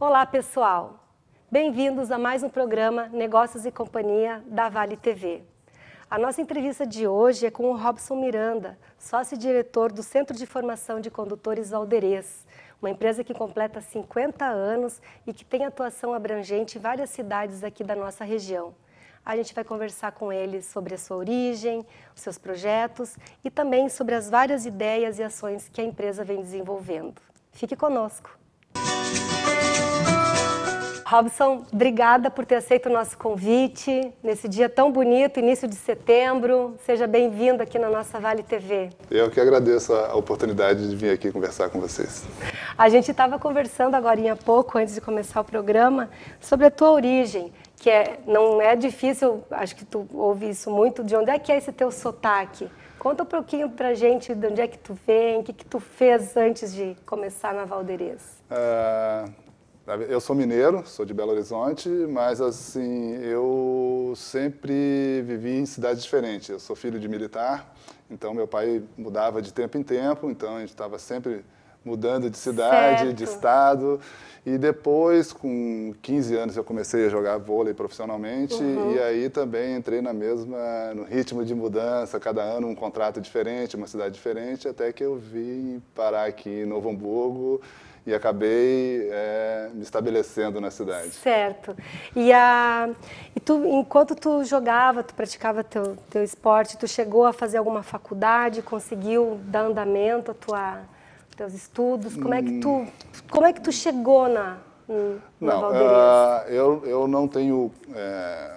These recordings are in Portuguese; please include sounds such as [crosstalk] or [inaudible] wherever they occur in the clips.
Olá, pessoal. Bem-vindos a mais um programa Negócios e Companhia da Vale TV. A nossa entrevista de hoje é com o Robson Miranda, sócio-diretor do Centro de Formação de Condutores Alderês, uma empresa que completa 50 anos e que tem atuação abrangente em várias cidades aqui da nossa região. A gente vai conversar com ele sobre a sua origem, os seus projetos e também sobre as várias ideias e ações que a empresa vem desenvolvendo. Fique conosco! Robson, obrigada por ter aceito o nosso convite nesse dia tão bonito, início de setembro. Seja bem-vindo aqui na nossa Vale TV. Eu que agradeço a oportunidade de vir aqui conversar com vocês. A gente estava conversando agora há pouco, antes de começar o programa, sobre a tua origem que é, não é difícil, acho que tu ouvi isso muito, de onde é que é esse teu sotaque? Conta um pouquinho pra gente de onde é que tu vem, o que, que tu fez antes de começar na Valderez. Uh, ah, eu sou mineiro, sou de Belo Horizonte, mas assim, eu sempre vivi em cidades diferentes. Eu sou filho de militar, então meu pai mudava de tempo em tempo, então a gente estava sempre mudando de cidade, certo. de estado. E depois, com 15 anos, eu comecei a jogar vôlei profissionalmente uhum. e aí também entrei na mesma, no ritmo de mudança, cada ano um contrato diferente, uma cidade diferente, até que eu vim parar aqui em Novo Hamburgo e acabei é, me estabelecendo na cidade. Certo. E, a, e tu, enquanto tu jogava, tu praticava teu, teu esporte, tu chegou a fazer alguma faculdade, conseguiu dar andamento a tua, teus estudos? Como é que tu, como é que tu chegou na, na não, uh, eu, eu não tenho... É,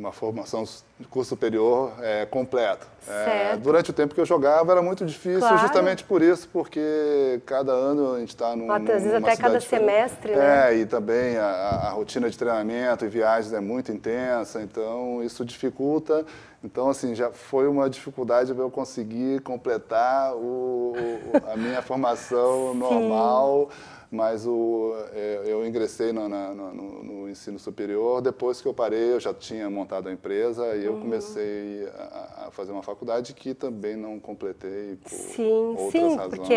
uma formação de curso superior é, completa. É, durante o tempo que eu jogava era muito difícil, claro. justamente por isso, porque cada ano a gente está num. Às vezes até cada diferente. semestre, né? É, e também a, a, rotina de treinamento e viagens é muito intensa, então isso dificulta. Então, assim, já foi uma dificuldade eu conseguir completar o, o, a minha formação [laughs] normal mas o, é, eu ingressei no, na, no, no, ensino superior. Depois que eu parei, eu já tinha montado a empresa e eu uhum. comecei a, a, fazer uma faculdade que também não completei por sim, outras sim, razões. Porque,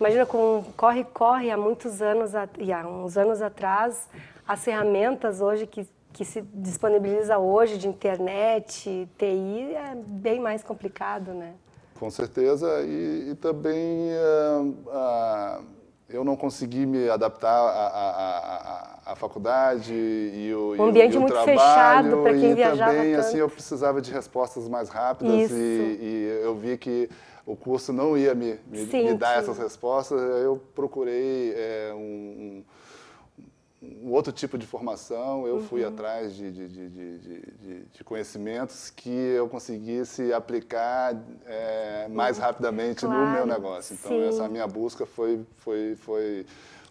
imagina, com corre corre há muitos anos, e há uns anos atrás, as ferramentas hoje que que se disponibiliza hoje de internet, TI, é bem mais complicado, né? Com certeza, e, e também uh, uh, eu não consegui me adaptar à, à, à faculdade e o um ambiente e o, o muito trabalho, fechado para quem e viajava também assim, tanto. assim eu precisava de respostas mais rápidas e, e, eu vi que o curso não ia me, me, me dar essas respostas eu procurei é, um, um um outro tipo de formação, eu uhum. fui atrás de, de, de, de, conhecimentos que eu conseguisse aplicar é, mais uhum. rapidamente claro. no meu negócio. Então, Sim. essa minha busca foi, foi, foi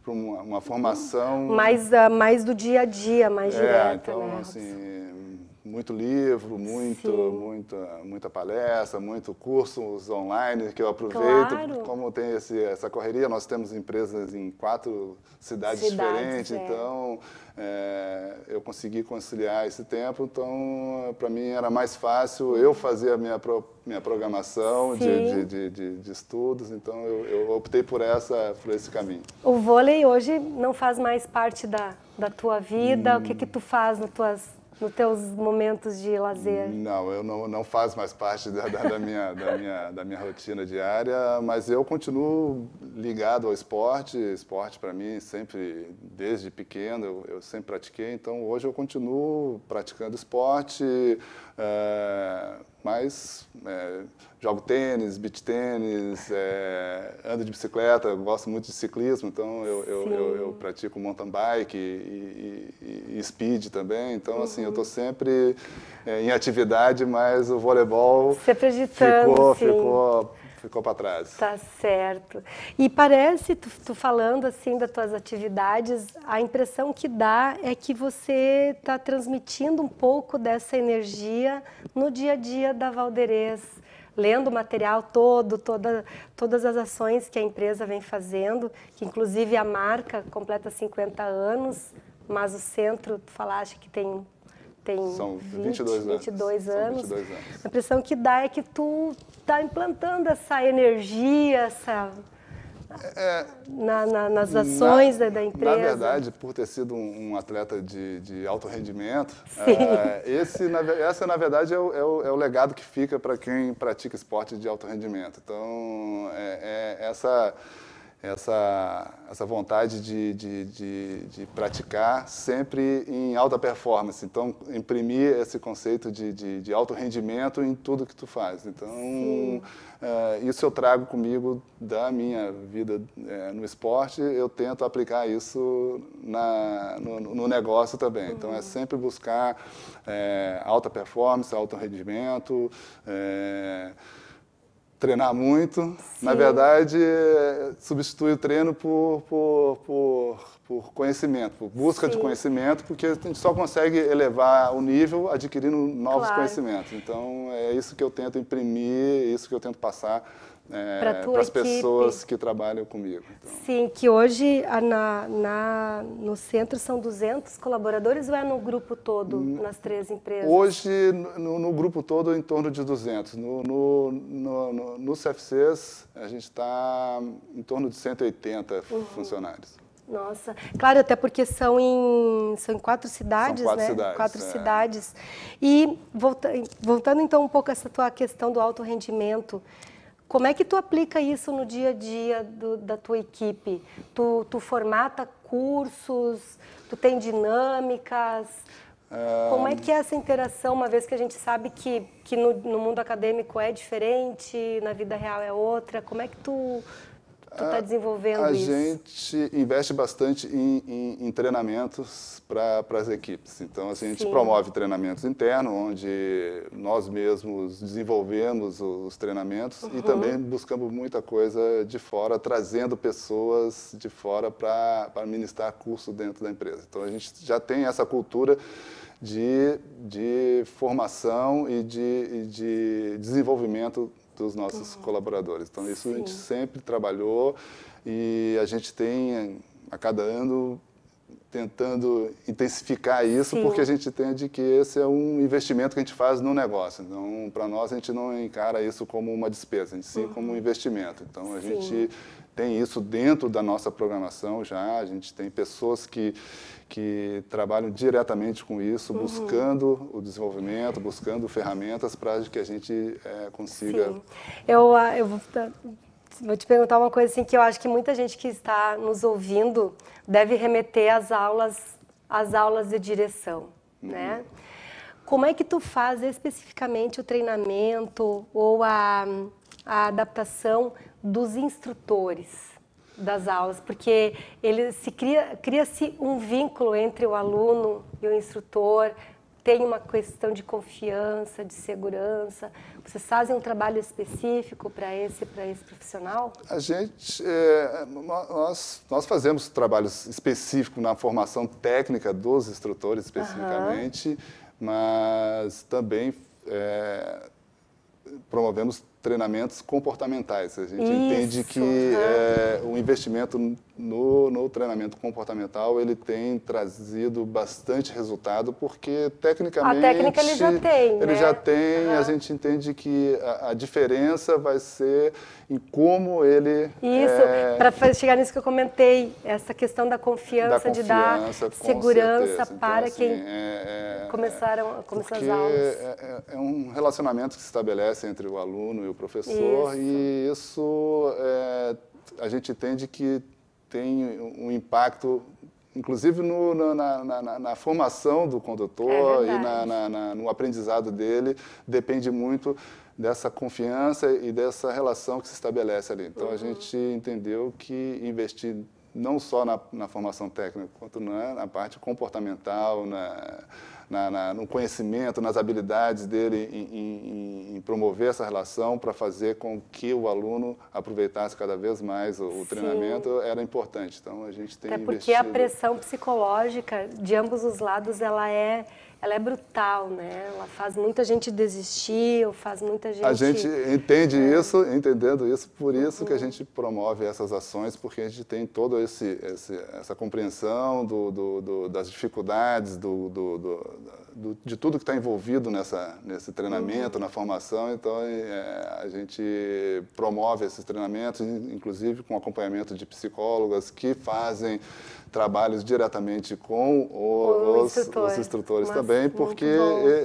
uma, uma, formação... Mais, uh, mais do dia a dia, mais é, direta, então, né, assim, muito livro, muito, muito, muita palestra, muito cursos online que eu aproveito. Claro. Como tem esse, essa correria, nós temos empresas em quatro cidades, cidades diferentes, é. então é, eu consegui conciliar esse tempo, então para mim era mais fácil eu fazer a minha, pro, minha programação de, de, de, de, estudos, então eu, eu, optei por, essa, por esse caminho. O vôlei hoje não faz mais parte da, da tua vida, hum. o que, hum. que tu faz nas tuas nos teus momentos de lazer? Não, eu não, não faz mais parte da, da, da minha, da, minha, da minha rotina diária, mas eu continuo ligado ao esporte. Esporte, para mim, sempre, desde pequeno, eu, eu, sempre pratiquei. Então, hoje eu continuo praticando esporte. Eh, mas é, jogo tênis, beach tênis, é, ando de bicicleta, gosto muito de ciclismo, então eu, eu, eu, eu pratico mountain bike e, e, e speed também, então uhum. assim, eu estou uhum. sempre é, em atividade, mas o voleibol ficou, sim. ficou ficou para trás. Tá certo. E parece, tu, tu, falando assim das tuas atividades, a impressão que dá é que você está transmitindo um pouco dessa energia no dia a dia da Valderez, lendo o material todo, toda, todas as ações que a empresa vem fazendo, que inclusive a marca completa 50 anos, mas o centro, tu falaste que tem tem São 20, 22, 22, anos. 22 anos. A impressão que dá é que tu está implantando essa energia, essa. É, na, na, nas ações na, da, empresa? Na verdade, por ter sido um, um atleta de, de, alto rendimento, é, [laughs] esse, na, essa, na verdade, é o, é o, é o legado que fica para quem pratica esporte de alto rendimento. Então, é, é essa essa, essa vontade de, de, de, de, praticar sempre em alta performance. Então, imprimir esse conceito de, de, alto rendimento em tudo que tu faz. Então, uh, isso eu trago comigo da minha vida eh, no esporte, eu tento aplicar isso na, no, no negócio também. Então, é uhum. sempre buscar eh, alta performance, alto rendimento treinar muito. Sim. Na verdade, substitui o treino por, por, por, por conhecimento, por busca Sim. de conhecimento, porque a gente só consegue elevar o nível adquirindo novos claro. conhecimentos. Então, é isso que eu tento imprimir, é isso que eu tento passar é, para as pessoas que trabalham comigo. Então. Sim, que hoje na, na, no centro são 200 colaboradores ou é no grupo todo, no, nas três empresas? Hoje, no, no, grupo todo, em torno de 200. No, no, no, no CFCs, a gente está em torno de 180 uhum. funcionários. Nossa, claro, até porque são em, são em quatro cidades, são quatro né? Cidades, quatro é. cidades. E voltando então um pouco a essa tua questão do alto rendimento, como é que tu aplica isso no dia a dia do, da tua equipe? Tu, tu, formata cursos, tu tem dinâmicas. Ah, Como é que é essa interação, uma vez que a gente sabe que, que no, no mundo acadêmico é diferente, na vida real é outra? Como é que tu tu está desenvolvendo a isso? A gente investe bastante em, em, em treinamentos para as equipes. Então, assim, a gente Sim. promove treinamentos internos, onde nós mesmos desenvolvemos os treinamentos uhum. e também buscamos muita coisa de fora, trazendo pessoas de fora para ministrar curso dentro da empresa. Então, a gente já tem essa cultura de, de formação e de, de desenvolvimento dos nossos uhum. colaboradores. Então, isso Sim. a gente sempre trabalhou e a gente tem, a cada ano, tentando intensificar isso, Sim. porque a gente entende que esse é um investimento que a gente faz no negócio. Então, para nós, a gente não encara isso como uma despesa, a gente sim uhum. como um uhum. investimento. Então, a sim. gente tem isso dentro da nossa programação já, a gente tem pessoas que que trabalham diretamente com isso, uhum. buscando o desenvolvimento, buscando ferramentas para que a gente é, consiga. Sim. Eu, ah, eu vou, vou, te perguntar uma coisa assim que eu acho que muita gente que está nos ouvindo deve remeter às aulas, às aulas de direção, uhum. né? Como é que tu faz especificamente o treinamento ou a, a adaptação dos instrutores? das aulas, porque ele se cria cria-se um vínculo entre o aluno e o instrutor, tem uma questão de confiança, de segurança. Vocês fazem um trabalho específico para esse para esse profissional? A gente é, nós nós fazemos trabalhos específicos na formação técnica dos instrutores especificamente, uhum. mas também é, promovemos treinamentos comportamentais. A gente Isso, entende que é. o investimento no, no treinamento comportamental ele tem trazido bastante resultado porque tecnicamente a técnica ele já tem, ele né? já tem. Uhum. A gente entende que a, a, diferença vai ser em como ele isso é, para chegar nisso que eu comentei essa questão da confiança, da confiança de dar segurança então, para assim, quem é, é, começaram é, começou as aulas. É, é um relacionamento que se estabelece entre o aluno e o professor, isso. e isso é, a gente entende que tem um impacto, inclusive no, na, na, na, na, formação do condutor é e no aprendizado dele, depende muito dessa confiança e dessa relação que se estabelece ali. Então, uhum. a gente entendeu que investir não só na, formação técnica, quanto na, parte comportamental, na na, na, no conhecimento, nas habilidades dele em, em, em promover essa relação para fazer com que o aluno aproveitasse cada vez mais o, o treinamento era importante. Então a gente tem É porque investido... a pressão psicológica de ambos os lados ela é ela é brutal, né? Ela faz muita gente desistir, ou faz muita gente... A gente entende é. isso, entendendo isso, por isso uhum. que a uhum. gente promove essas ações, porque a gente tem toda essa compreensão do, do, do, das dificuldades, do, do, do do, de tudo que está envolvido nessa, nesse treinamento, uhum. na formação. Então, é, a gente promove esses treinamentos, inclusive com acompanhamento de psicólogas que fazem trabalhos diretamente com o, os, os, instrutores Mas, também, porque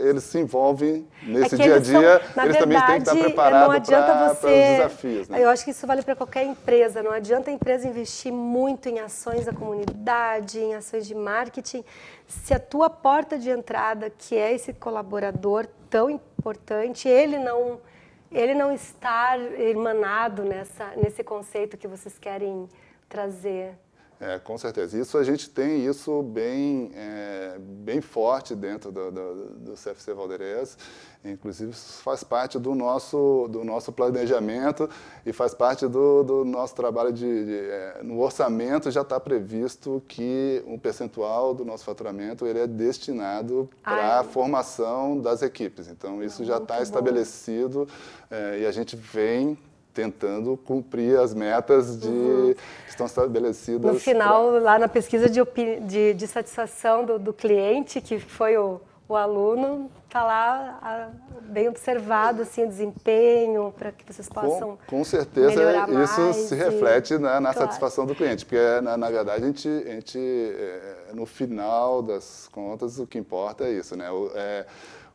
eles se envolvem nesse é dia a dia. São, eles verdade, também têm que estar preparados para você... os desafios. Né? Eu acho que isso vale para qualquer empresa. Não adianta a empresa investir muito em ações da comunidade, em ações de marketing, se a tua porta de entrada que é esse colaborador tão importante, ele não ele não estar emanado nessa nesse conceito que vocês querem trazer. É, com certeza. Isso a gente tem isso bem, é, bem forte dentro do, do, do CFC Valderez. Inclusive, isso faz parte do nosso, do nosso planejamento e faz parte do, do nosso trabalho de, de é, no orçamento já está previsto que um percentual do nosso faturamento ele é destinado para a formação das equipes. Então, isso Não, já está estabelecido é, e a gente vem tentando cumprir as metas de uhum. que estão estabelecidas. No final, pra... lá na pesquisa de, de, de satisfação do, do, cliente, que foi o, o aluno, está lá a, bem observado assim, o desempenho, para que vocês possam. Com, com certeza, isso se reflete na, na claro. satisfação do cliente, porque na, na verdade a gente, a gente é, no final das contas, o que importa é isso, né? O, é,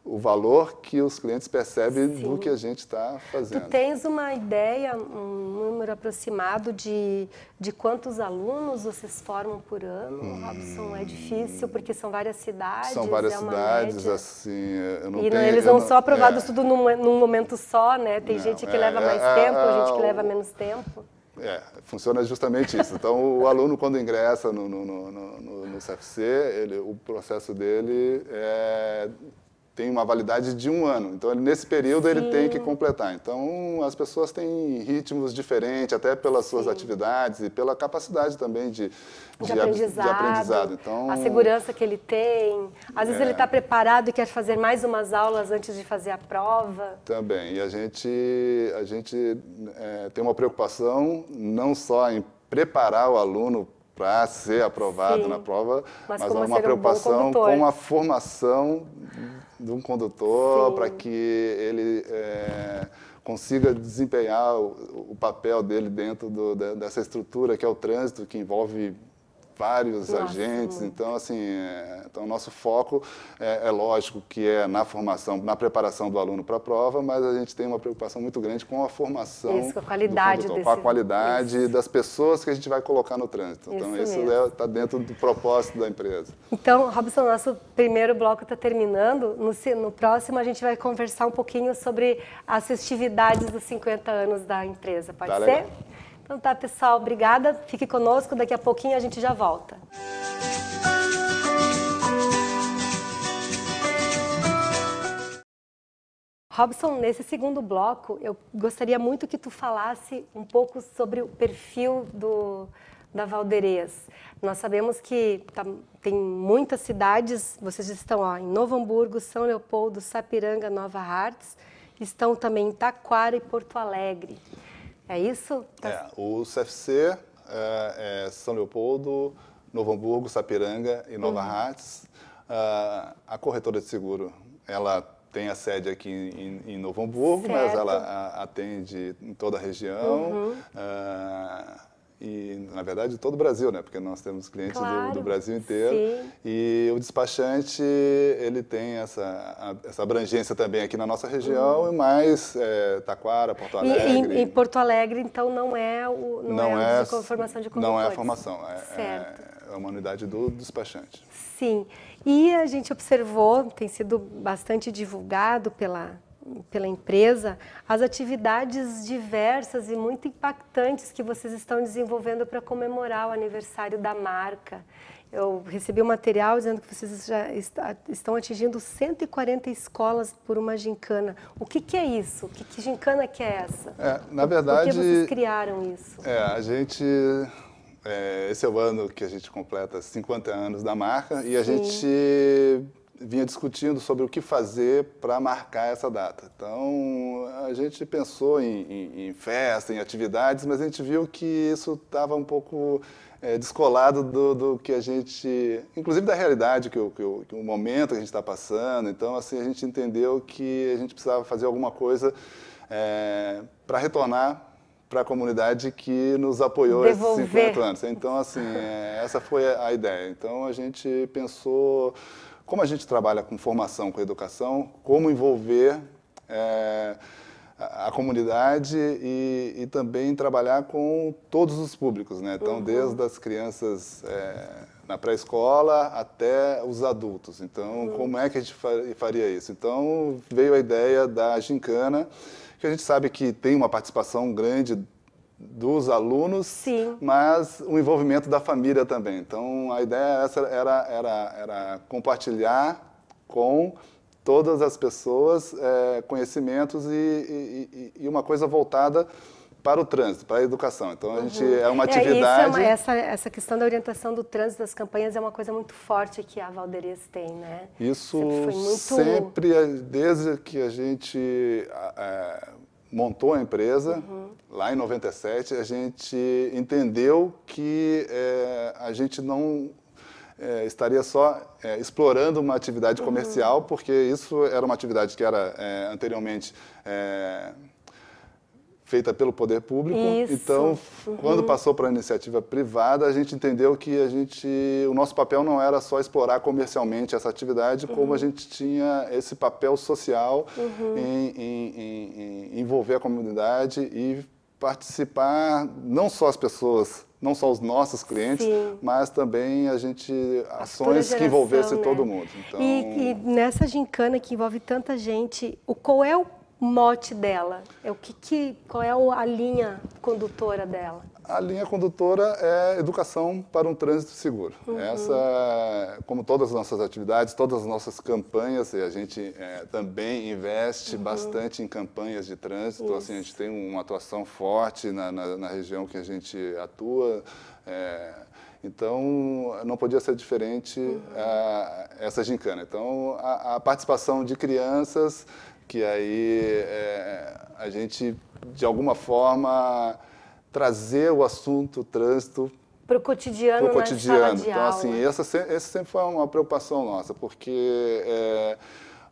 o valor que os clientes percebem Sim. do que a gente está fazendo. Tu tens uma ideia, um número aproximado de, de quantos alunos vocês formam por ano, hum, Robson? É difícil, porque são várias cidades. São é várias é cidades, média. assim, eu não E tenho, eles não só aprovados é, tudo num, num, momento só, né? Tem não, gente que é, leva é, mais é, tempo, a, gente que leva menos tempo. É, funciona justamente isso. Então, o aluno, quando ingressa no, no, no, no, no CFC, ele, o processo dele é tem uma validade de um ano. Então, nesse período, Sim. ele tem que completar. Então, as pessoas têm ritmos diferentes, até pelas suas atividades e pela capacidade também de, de, de, aprendizado, de aprendizado. Então, a segurança que ele tem. Às é. vezes, ele está é. preparado e quer fazer mais umas aulas antes de fazer a prova. Também. E a gente, a gente é, tem uma preocupação não só em preparar o aluno para ser aprovado Sim. na prova, mas, mas há uma preocupação um com a formação de um condutor para que ele é, consiga desempenhar o, o, papel dele dentro do, da, dessa estrutura que é o trânsito, que envolve vários Nossa, agentes. Então, assim, é, então nosso foco é, é, lógico que é na formação, na preparação do aluno para a prova, mas a gente tem uma preocupação muito grande com a formação, isso, com a qualidade, desse... com a qualidade isso. das pessoas que a gente vai colocar no trânsito. Então, isso está é, tá dentro do propósito da empresa. Então, Robson, nosso primeiro bloco está terminando. No, no próximo, a gente vai conversar um pouquinho sobre as festividades dos 50 anos da empresa. Pode tá ser? Legal. Então tá, pessoal, obrigada. Fique conosco, daqui a pouquinho a gente já volta. Robson, nesse segundo bloco, eu gostaria muito que tu falasse um pouco sobre o perfil do, da Valderez. Nós sabemos que tá, tem muitas cidades, vocês estão ó, em Novo Hamburgo, São Leopoldo, Sapiranga, Nova Hartz, estão também em Taquara e Porto Alegre. É isso? É, tá o CFC é, é São Leopoldo, Novo Hamburgo, Sapiranga e Nova uhum. Hartz. Uh, a corretora de seguro, ela tem a sede aqui em, em Novo Hamburgo, certo. mas ela a, atende em toda a região. Uhum. Ah, na verdade, de todo o Brasil, né? Porque nós temos clientes claro, do, do, Brasil inteiro. Sim. E o despachante, ele tem essa, essa abrangência também aqui na nossa região, uhum. e mais é, Taquara, Porto Alegre. E, e, e, Porto Alegre, então, não é, o, não, não é, é a formação de condutores. Não é a formação, é, é, certo. é uma unidade do despachante. Sim. E a gente observou, tem sido bastante divulgado pela pela empresa as atividades diversas e muito impactantes que vocês estão desenvolvendo para comemorar o aniversário da marca. Eu recebi um material dizendo que vocês já estão atingindo 140 escolas por uma gincana. O que, que é isso? Que, que, gincana que é essa? É, na verdade... Por que vocês criaram isso? É, a gente... É, esse é o ano que a gente completa 50 anos da marca Sim. e a gente vinha discutindo sobre o que fazer para marcar essa data. Então, a gente pensou em, em, em, festa, em atividades, mas a gente viu que isso estava um pouco é, descolado do, do, que a gente, inclusive da realidade, que o, que o, que o momento que a gente está passando. Então, assim, a gente entendeu que a gente precisava fazer alguma coisa é, para retornar para a comunidade que nos apoiou Devolver. esses 50 anos. Então, assim, é, essa foi a ideia. Então, a gente pensou como a gente trabalha com formação, com educação, como envolver é, a, a comunidade e, e, também trabalhar com todos os públicos, né? Então, uhum. desde as crianças é, na pré-escola até os adultos. Então, uhum. como é que a gente faria isso? Então, veio a ideia da gincana, que a gente sabe que tem uma participação grande dos alunos, Sim. mas o envolvimento da família também. Então, a ideia essa era, era, era compartilhar com todas as pessoas é, conhecimentos e, e, e, uma coisa voltada para o trânsito, para a educação. Então, a gente uhum. é, é, é uma atividade... É, uma, essa, essa questão da orientação do trânsito das campanhas é uma coisa muito forte que a Valderias tem, né? Isso sempre, muito... sempre desde que a gente... É, montou a empresa, uhum. lá em 97, a gente entendeu que é, a gente não é, estaria só é, explorando uma atividade uhum. comercial, uhum. porque isso era uma atividade que era é, anteriormente é, feita pelo poder público. Isso. Então, uhum. quando passou para a iniciativa privada, a gente entendeu que a gente, o nosso papel não era só explorar comercialmente essa atividade, uhum. como a uhum. gente tinha esse papel social uhum. em, em, em, em envolver a comunidade e participar não só as pessoas não só os nossos clientes, Sim. mas também a gente a ações geração, que envolvessem né? todo mundo. Então... E, e, nessa gincana que envolve tanta gente, o qual é o mote dela? É o que, que qual é a linha condutora dela? A linha condutora é educação para um trânsito seguro. Uhum. Essa, é, como todas as nossas atividades, todas as nossas campanhas, a gente é, também investe uhum. bastante em campanhas de trânsito. Então, assim, a gente tem uma atuação forte na, na, na região que a gente atua. É, então, não podia ser diferente uhum. a, essa gincana. Então, a, a participação de crianças que aí é, a gente, de alguma forma, trazer o assunto o trânsito para o cotidiano, pro né, cotidiano. então, aula. assim, essa, essa sempre foi uma preocupação nossa, porque é,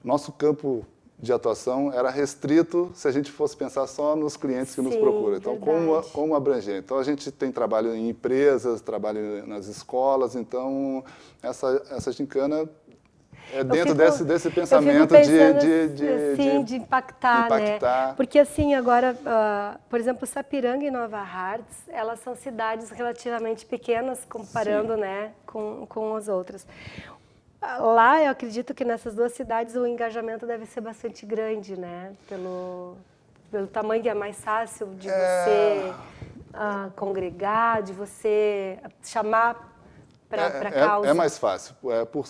nosso campo de atuação era restrito se a gente fosse pensar só nos clientes que Sim, nos procuram. Então, como, como abranger? Então, a gente tem trabalho em empresas, trabalho nas escolas, então, essa, essa gincana é dentro fico, desse, desse pensamento de, de, assim, de, assim, de, de impactar, né? impactar, né? Porque assim, agora, uh, por exemplo, Sapiranga e Nova Hartz, elas são cidades relativamente pequenas comparando, né, com, com as outras lá eu acredito que nessas duas cidades o engajamento deve ser bastante grande, né? Pelo, pelo tamanho que é mais fácil de é... você uh, congregar, de você chamar para é, é, causa. É mais fácil, é por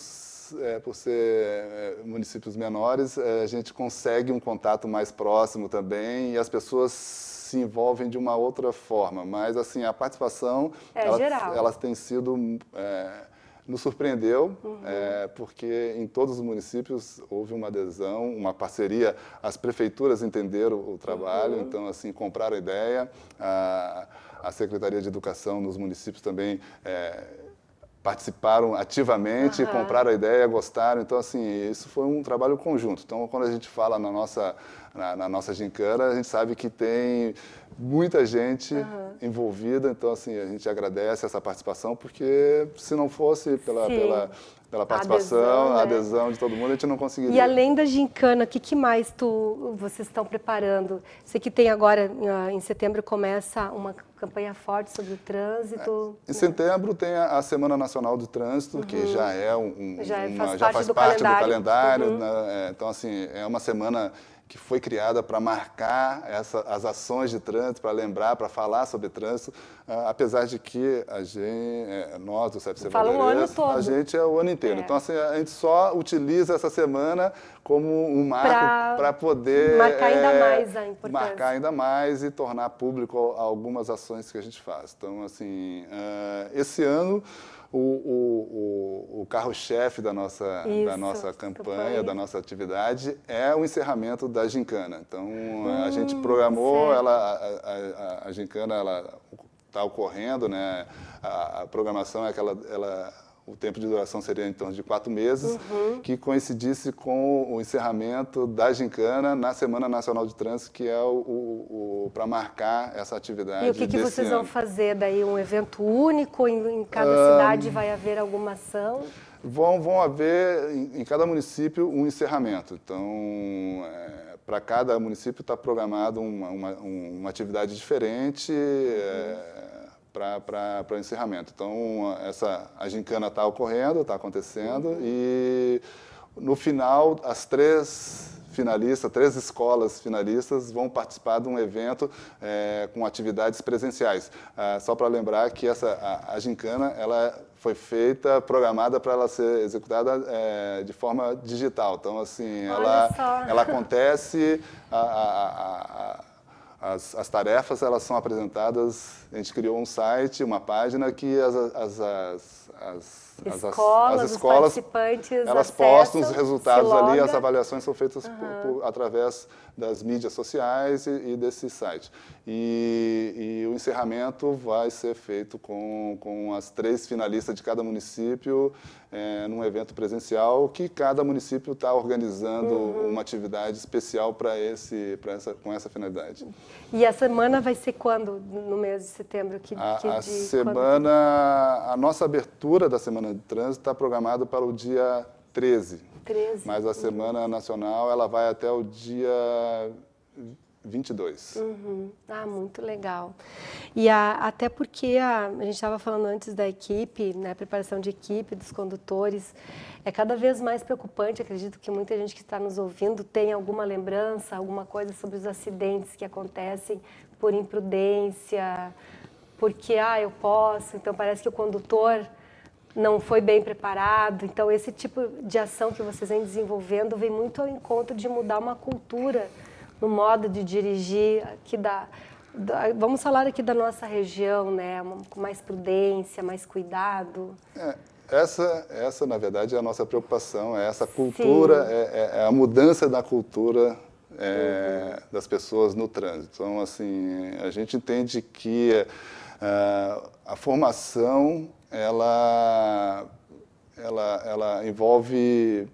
é, por ser é, municípios menores, é, a gente consegue um contato mais próximo também e as pessoas se envolvem de uma outra forma. Mas, assim, a participação, é, ela, ela tem sido... É, nos surpreendeu, uhum. é, porque em todos os municípios houve uma adesão, uma parceria. As prefeituras entenderam o trabalho, uhum. então, assim, compraram a ideia. A, a Secretaria de Educação nos municípios também... É, participaram ativamente, uhum. compraram a ideia, gostaram. Então, assim, isso foi um trabalho conjunto. Então, quando a gente fala na nossa, na, na nossa gincana, a gente sabe que tem muita gente uhum. envolvida, então assim, a gente agradece essa participação, porque se não fosse pela, pela, pela participação, a adesão, né? adesão, de todo mundo, a gente não conseguiria. E além da gincana, o que, que mais tu, vocês estão preparando? Sei que tem agora, ah, em setembro, começa uma campanha forte sobre o trânsito. É. Em né? setembro tem a, Semana Nacional do Trânsito, uhum. que já é um, um já, é, faz já faz, parte, do, parte calendário. do calendário. Uhum. Né? É, então, assim, é uma semana que foi criada para marcar essa, as ações de trânsito, para lembrar, para falar sobre trânsito, ah, apesar de que a gente, é, nós do CFC Fala um ano todo. a gente é o ano inteiro. É. Então, assim, a gente só utiliza essa semana como um marco para poder... Marcar é, ainda mais a importância. Marcar ainda mais e tornar público algumas ações que a gente faz. Então, assim, ah, esse ano o, o, o, o carro-chefe da nossa, da nossa campanha, da nossa atividade, é o encerramento da gincana. Então, hum, a gente programou, ela, a, a, a, gincana está ocorrendo, né? a, a programação é que ela, ela o tempo de duração seria em torno de quatro meses, uhum. que coincidisse com o encerramento da gincana na Semana Nacional de Trânsito, que é o, o, o para marcar essa atividade. E o que, que vocês ano. vão fazer daí? Um evento único em, em cada um, cidade? Vai haver alguma ação? Vão, vão haver em, em cada município um encerramento. Então, é, para cada município está programado uma, uma, uma, atividade diferente. É, uhum. É, para o encerramento. Então, essa, a gincana está ocorrendo, está acontecendo, e no final, as três finalistas, três escolas finalistas vão participar de um evento é, com atividades presenciais. Ah, só para lembrar que essa, a, a gincana ela foi feita, programada para ela ser executada é, de forma digital. Então, assim, Olha ela, ela acontece, a, a, as, as tarefas elas são apresentadas a gente criou um site, uma página que as, as, as, as escolas, as, escolas elas postam os resultados ali, as avaliações são feitas uhum. por, por, através das mídias sociais e, e desse site. E, e, o encerramento vai ser feito com, com as três finalistas de cada município é, num evento presencial que cada município está organizando uhum. uma atividade especial para esse, para essa, com essa finalidade. E a semana vai ser quando no mês de setembro? Que, a, que a semana, quando... a nossa abertura da Semana de Trânsito está programada para o dia 13. 13. Mas a Semana Nacional ela vai até o dia 22. Uhum. Ah, muito legal. E a, até porque a, a gente estava falando antes da equipe, né, preparação de equipe, dos condutores, é cada vez mais preocupante. Acredito que muita gente que está nos ouvindo tem alguma lembrança, alguma coisa sobre os acidentes que acontecem por imprudência, porque, ah, eu posso. Então, parece que o condutor não foi bem preparado. Então, esse tipo de ação que vocês vêm desenvolvendo vem muito ao encontro de mudar uma cultura no modo de dirigir que da vamos falar aqui da nossa região, né? Com mais prudência, mais cuidado. É, essa, essa, na verdade, é a nossa preocupação, é essa cultura, é, é, é, a mudança da cultura é, uhum. das pessoas no trânsito. Então, assim, a gente entende que é, a formação, ela, ela, ela envolve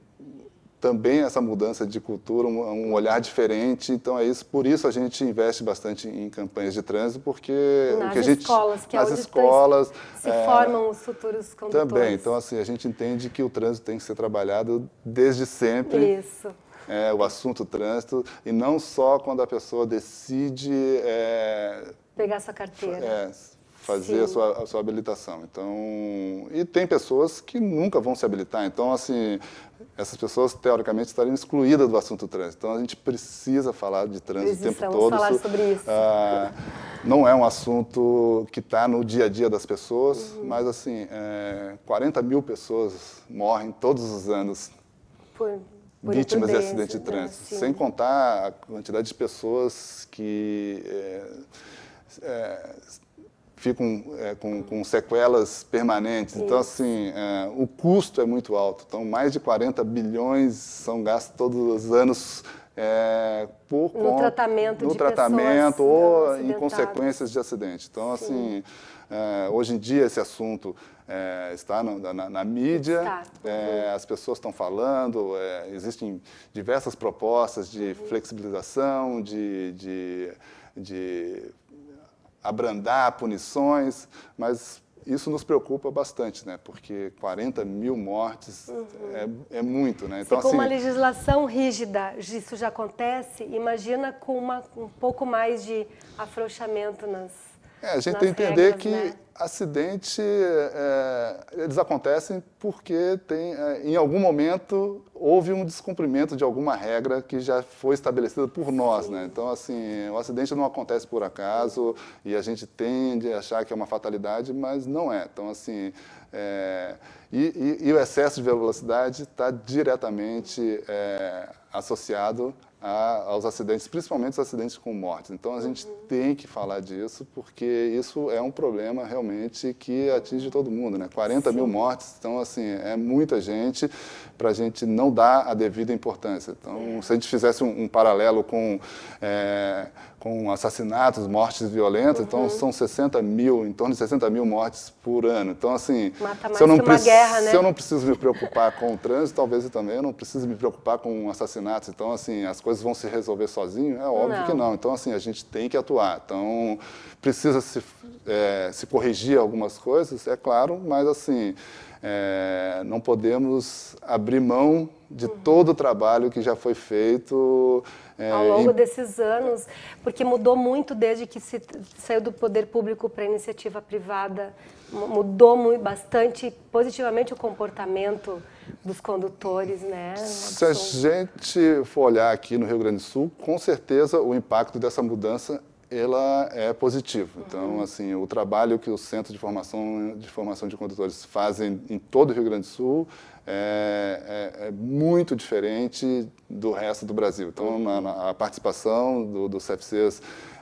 também essa mudança de cultura, um, um, olhar diferente. Então é isso, por isso a gente investe bastante em campanhas de trânsito, porque nas o que a gente escolas, que é nas é escolas se é, formam os futuros condutores. Também, então assim a gente entende que o trânsito tem que ser trabalhado desde sempre. Isso. É, o assunto trânsito e não só quando a pessoa decide é, pegar sua carteira. É, fazer a sua, a sua habilitação. Então, e tem pessoas que nunca vão se habilitar. Então, assim, essas pessoas teoricamente estariam excluídas do assunto trânsito. Então, a gente precisa falar de trânsito o tempo todo. falar isso, sobre isso. Ah, não é um assunto que está no dia a dia das pessoas, uhum. mas assim, é, 40 mil pessoas morrem todos os anos por, por vítimas de acidente de né? trânsito, né? sem contar a quantidade de pessoas que é, é, ficam é, com, com, sequelas permanentes. Sim. Então, assim, é, o custo é muito alto. Então, mais de 40 bilhões são gastos todos os anos é, por no com, tratamento, no tratamento ou em consequências de acidente. Então, Sim. assim, é, hoje em dia esse assunto é, está na, na, na mídia, uhum. as pessoas estão falando, existem diversas propostas de uhum. flexibilização, de, de de abrandar punições, mas isso nos preocupa bastante, né? Porque 40 mil mortes uhum. é, é, muito, né? Então, Se com assim, uma legislação rígida isso já acontece, imagina com uma, um pouco mais de afrouxamento nas. É, a gente tem que entender regras, que né? acidente, é, eles acontecem porque tem, é, em algum momento houve um descumprimento de alguma regra que já foi estabelecida por nós, né? Então, assim, o acidente não acontece por acaso e a gente tende a achar que é uma fatalidade, mas não é. Então, assim, é, e, e, e, o excesso de velocidade está diretamente é, associado a, aos acidentes, principalmente os acidentes com mortes. Então, a gente tem que falar disso porque isso é um problema realmente realmente que atinge todo mundo, né? 40 Sim. mil mortes, então assim é muita gente para a gente não dar a devida importância. Então, é. se a gente fizesse um, um paralelo com é, com assassinatos, mortes violentas, então uhum. então são 60 mil, em torno de 60 mil mortes por ano. Então assim, Mata se eu não guerra, né? se eu não preciso me preocupar com o trânsito, talvez eu também eu não precise me preocupar com assassinatos. Então assim, as coisas vão se resolver sozinho? É óbvio não. que não. Então assim, a gente tem que atuar. Então precisa se é, se corrigir corrigir algumas coisas, é claro, mas assim, é, não podemos abrir mão de uhum. todo o trabalho que já foi feito. É, Ao longo em... desses anos, porque mudou muito desde que se saiu do poder público para a iniciativa privada, mudou muito, bastante positivamente o comportamento dos condutores, né? Se a gente for olhar aqui no Rio Grande do Sul, com certeza o impacto dessa mudança ela é positiva. Então, uhum. assim, o trabalho que os centros de formação de formação de condutores fazem em todo o Rio Grande do Sul é, é, é muito diferente do resto do Brasil. Então, uhum. na, na, a participação do, do CFCs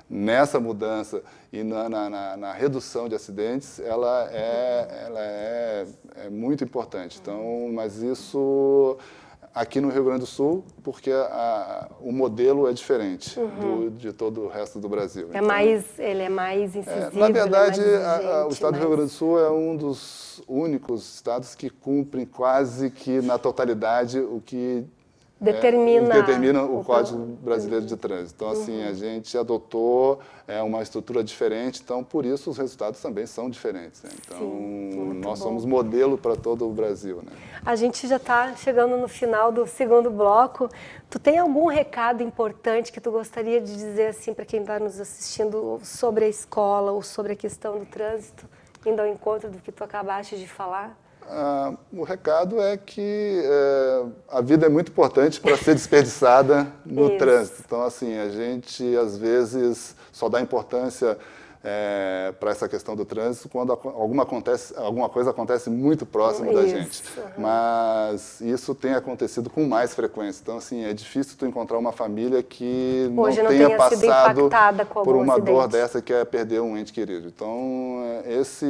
nessa mudança e na, na, na, redução de acidentes, ela é, uhum. ela é, é muito importante. Então, mas isso aqui no Rio Grande do Sul, porque a, o modelo é diferente uhum. do, de todo o resto do Brasil. É então, mais, ele é mais incisivo. É, é na verdade, é a, o estado mas... do Rio Grande do Sul é um dos únicos estados que cumprem quase que na totalidade o que determina, é, determina o, o Código Trânsito. Brasileiro de Trânsito. Então, assim, uhum. a gente adotou é, uma estrutura diferente, então, por isso, os resultados também são diferentes. Né? Então, Sim, nós bom. somos modelo para todo o Brasil. Né? A gente já está chegando no final do segundo bloco. Tu tem algum recado importante que tu gostaria de dizer, assim, para quem está nos assistindo sobre a escola ou sobre a questão do trânsito, indo ao encontro do que tu acabaste de falar? ah, o recado é que eh, a vida é muito importante para ser desperdiçada no [laughs] trânsito. Então, assim, a gente às vezes só dá importância é, para essa questão do trânsito quando alguma, acontece, alguma coisa acontece muito próximo isso. da gente. Mas isso tem acontecido com mais frequência. Então, assim, é difícil tu encontrar uma família que Hoje não, tenha, tenha passado por uma acidente. dor dessa que é perder um ente querido. Então, é, esse,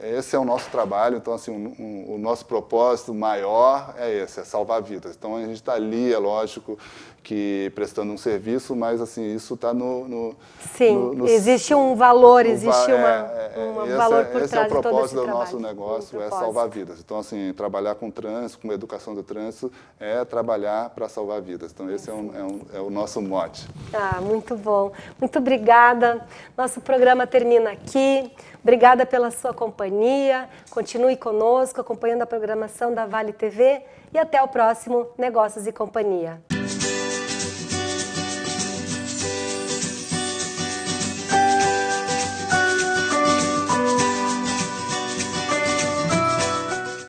é, esse é o nosso trabalho. Então, assim, um, um, o nosso propósito maior é esse, é salvar vidas. Então, a gente está ali, é lógico, que prestando um serviço, mas assim isso está no, no, sim no, no, existe um valor, existe é, uma, um é, é valor é, por esse trás é o propósito do trabalho. nosso negócio um é salvar vidas. Então assim trabalhar com trânsito, com educação do trânsito é trabalhar para salvar vidas. Então esse é, um, é um, é, o nosso mote. Ah, muito bom, muito obrigada. Nosso programa termina aqui. Obrigada pela sua companhia. Continue conosco acompanhando a programação da Vale TV e até o próximo Negócios e Companhia.